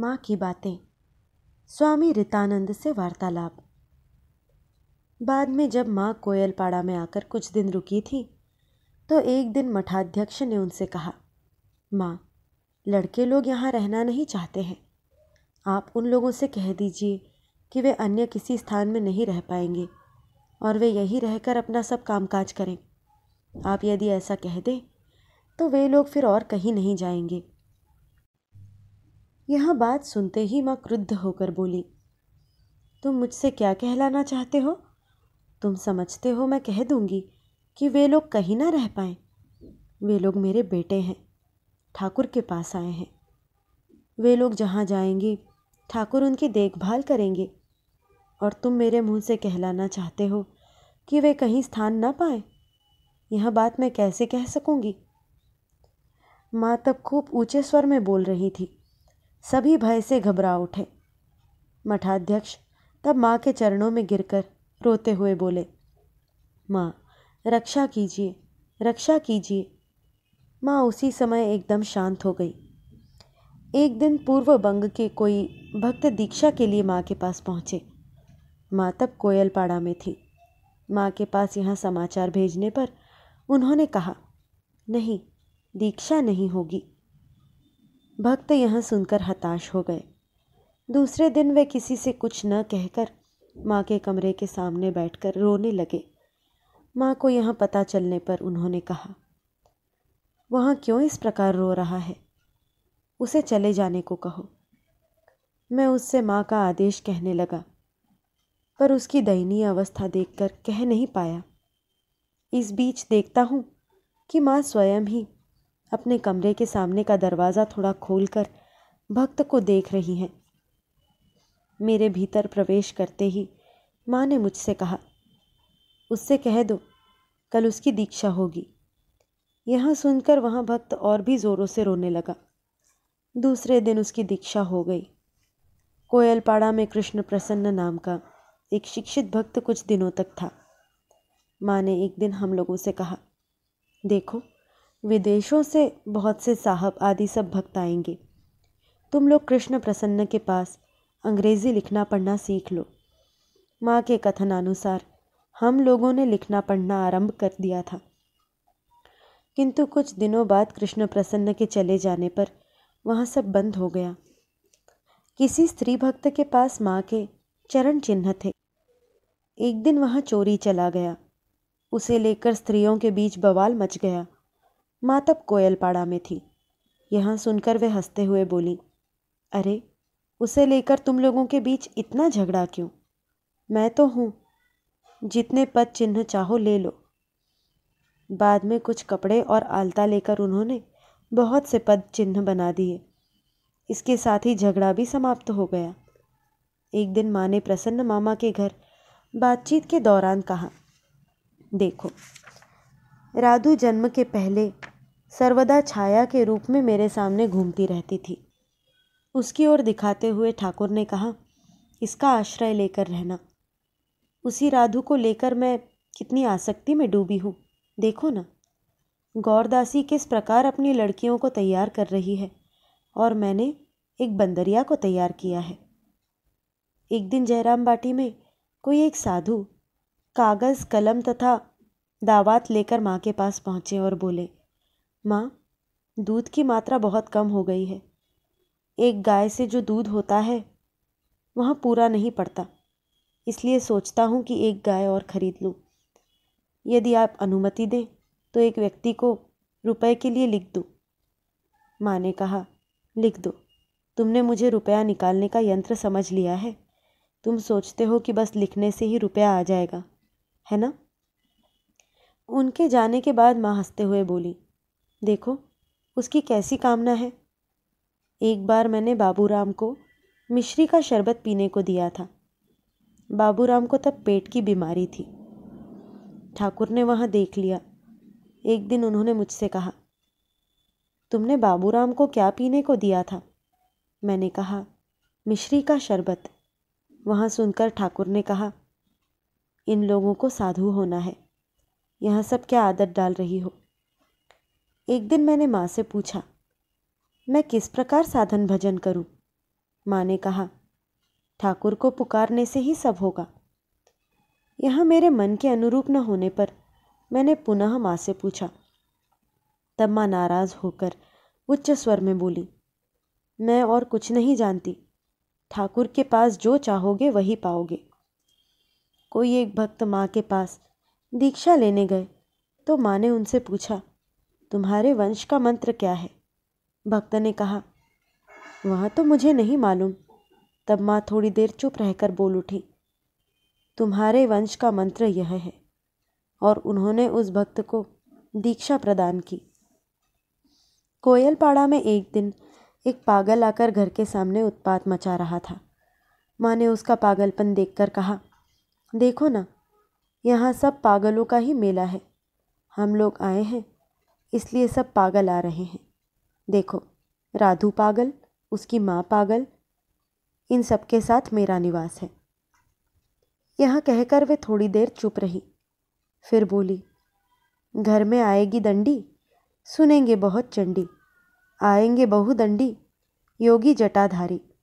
माँ की बातें स्वामी रितानंद से वार्तालाप बाद में जब माँ कोयलपाड़ा में आकर कुछ दिन रुकी थी तो एक दिन मठाध्यक्ष ने उनसे कहा माँ लड़के लोग यहाँ रहना नहीं चाहते हैं आप उन लोगों से कह दीजिए कि वे अन्य किसी स्थान में नहीं रह पाएंगे और वे यहीं रहकर अपना सब कामकाज करें आप यदि ऐसा कह दें तो वे लोग फिर और कहीं नहीं जाएंगे यह बात सुनते ही माँ क्रुद्ध होकर बोली तुम मुझसे क्या कहलाना चाहते हो तुम समझते हो मैं कह दूंगी कि वे लोग कहीं ना रह पाए वे लोग मेरे बेटे हैं ठाकुर के पास आए हैं वे लोग जहाँ जाएंगे ठाकुर उनकी देखभाल करेंगे और तुम मेरे मुंह से कहलाना चाहते हो कि वे कहीं स्थान ना पाए यह बात मैं कैसे कह सकूँगी माँ तब खूब ऊँचे स्वर में बोल रही थी सभी भय से घबरा उठे मठाध्यक्ष तब माँ के चरणों में गिरकर रोते हुए बोले माँ रक्षा कीजिए रक्षा कीजिए माँ उसी समय एकदम शांत हो गई एक दिन पूर्व बंग के कोई भक्त दीक्षा के लिए माँ के पास पहुँचे माँ तब कोयलपाड़ा में थी माँ के पास यहाँ समाचार भेजने पर उन्होंने कहा नहीं दीक्षा नहीं होगी भक्त यहाँ सुनकर हताश हो गए दूसरे दिन वे किसी से कुछ न कहकर माँ के कमरे के सामने बैठकर रोने लगे माँ को यहाँ पता चलने पर उन्होंने कहा वहाँ क्यों इस प्रकार रो रहा है उसे चले जाने को कहो मैं उससे माँ का आदेश कहने लगा पर उसकी दयनीय अवस्था देखकर कह नहीं पाया इस बीच देखता हूँ कि माँ स्वयं ही अपने कमरे के सामने का दरवाज़ा थोड़ा खोलकर भक्त को देख रही हैं मेरे भीतर प्रवेश करते ही माँ ने मुझसे कहा उससे कह दो कल उसकी दीक्षा होगी यह सुनकर वहाँ भक्त और भी ज़ोरों से रोने लगा दूसरे दिन उसकी दीक्षा हो गई कोयलपाड़ा में कृष्ण प्रसन्न नाम का एक शिक्षित भक्त कुछ दिनों तक था माँ ने एक दिन हम लोगों से कहा देखो विदेशों से बहुत से साहब आदि सब भक्त आएंगे तुम लोग कृष्ण प्रसन्न के पास अंग्रेज़ी लिखना पढ़ना सीख लो माँ के कथनानुसार हम लोगों ने लिखना पढ़ना आरंभ कर दिया था किंतु कुछ दिनों बाद कृष्ण प्रसन्न के चले जाने पर वहाँ सब बंद हो गया किसी स्त्री भक्त के पास माँ के चरण चिन्ह थे एक दिन वहाँ चोरी चला गया उसे लेकर स्त्रियों के बीच बवाल मच गया माँ तब कोयलपाड़ा में थी यहाँ सुनकर वे हंसते हुए बोली अरे उसे लेकर तुम लोगों के बीच इतना झगड़ा क्यों मैं तो हूँ जितने पद चिन्ह चाहो ले लो बाद में कुछ कपड़े और आलता लेकर उन्होंने बहुत से पद चिन्ह बना दिए इसके साथ ही झगड़ा भी समाप्त हो गया एक दिन माँ ने प्रसन्न मामा के घर बातचीत के दौरान कहा देखो राधू जन्म के पहले सर्वदा छाया के रूप में मेरे सामने घूमती रहती थी उसकी ओर दिखाते हुए ठाकुर ने कहा इसका आश्रय लेकर रहना उसी राधू को लेकर मैं कितनी आसक्ति में डूबी हूँ देखो ना गौरदासी किस प्रकार अपनी लड़कियों को तैयार कर रही है और मैंने एक बंदरिया को तैयार किया है एक दिन जयराम बाटी में कोई एक साधु कागज़ कलम तथा दावात लेकर माँ के पास पहुँचे और बोले माँ दूध की मात्रा बहुत कम हो गई है एक गाय से जो दूध होता है वह पूरा नहीं पड़ता इसलिए सोचता हूँ कि एक गाय और ख़रीद लूँ यदि आप अनुमति दें तो एक व्यक्ति को रुपए के लिए लिख दूँ माँ ने कहा लिख दो तुमने मुझे रुपया निकालने का यंत्र समझ लिया है तुम सोचते हो कि बस लिखने से ही रुपया आ जाएगा है ना उनके जाने के बाद माँ हंसते हुए बोली देखो उसकी कैसी कामना है एक बार मैंने बाबूराम को मिश्री का शरबत पीने को दिया था बाबूराम को तब पेट की बीमारी थी ठाकुर ने वहाँ देख लिया एक दिन उन्होंने मुझसे कहा तुमने बाबूराम को क्या पीने को दिया था मैंने कहा मिश्री का शरबत वहाँ सुनकर ठाकुर ने कहा इन लोगों को साधु होना है यहाँ सब क्या आदत डाल रही हो एक दिन मैंने माँ से पूछा मैं किस प्रकार साधन भजन करूं? माँ ने कहा ठाकुर को पुकारने से ही सब होगा यह मेरे मन के अनुरूप न होने पर मैंने पुनः माँ से पूछा तब माँ नाराज़ होकर उच्च स्वर में बोली मैं और कुछ नहीं जानती ठाकुर के पास जो चाहोगे वही पाओगे कोई एक भक्त माँ के पास दीक्षा लेने गए तो माँ ने उनसे पूछा तुम्हारे वंश का मंत्र क्या है भक्त ने कहा वह तो मुझे नहीं मालूम तब माँ थोड़ी देर चुप रहकर बोल उठी तुम्हारे वंश का मंत्र यह है और उन्होंने उस भक्त को दीक्षा प्रदान की कोयलपाड़ा में एक दिन एक पागल आकर घर के सामने उत्पात मचा रहा था माँ ने उसका पागलपन देखकर कहा देखो ना यहाँ सब पागलों का ही मेला है हम लोग आए हैं इसलिए सब पागल आ रहे हैं देखो राधू पागल उसकी माँ पागल इन सब के साथ मेरा निवास है यहाँ कहकर वे थोड़ी देर चुप रही फिर बोली घर में आएगी दंडी सुनेंगे बहुत चंडी आएंगे बहु दंडी योगी जटाधारी